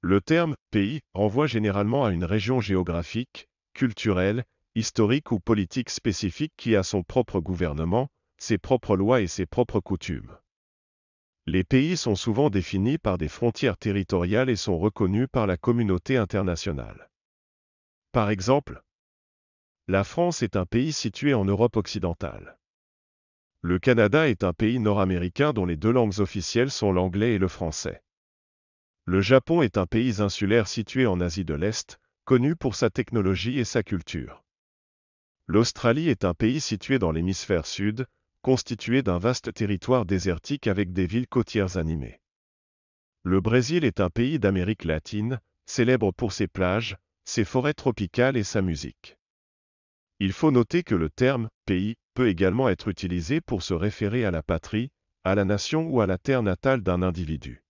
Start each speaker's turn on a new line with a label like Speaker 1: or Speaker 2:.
Speaker 1: Le terme
Speaker 2: pays renvoie généralement à une région géographique, culturelle, historique ou politique spécifique qui a son propre gouvernement, ses propres lois et ses propres coutumes. Les pays sont souvent définis par des frontières territoriales et sont reconnus par la communauté internationale. Par exemple, la France est un pays situé en Europe occidentale. Le Canada est un pays nord-américain dont les deux langues officielles sont l'anglais et le français. Le Japon est un pays insulaire situé en Asie de l'Est, connu pour sa technologie et sa culture. L'Australie est un pays situé dans l'hémisphère sud, constitué d'un vaste territoire désertique avec des villes côtières animées. Le Brésil est un pays d'Amérique latine, célèbre pour ses plages, ses forêts tropicales et sa musique. Il faut noter que le terme pays peut également être utilisé pour se référer à la patrie, à la nation ou à la terre natale d'un individu.